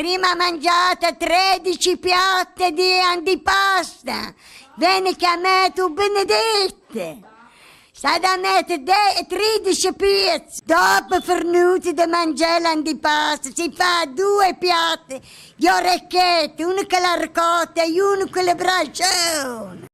Prima mangiate 13 piatte di antipasta. Vieni che a me tu benedette. Sta da mettere 13 pizze. Dopo fornuti di mangiare l'antipasta si fa due piatti di orecchiette, uno con l'arcotta e uno con le braccia.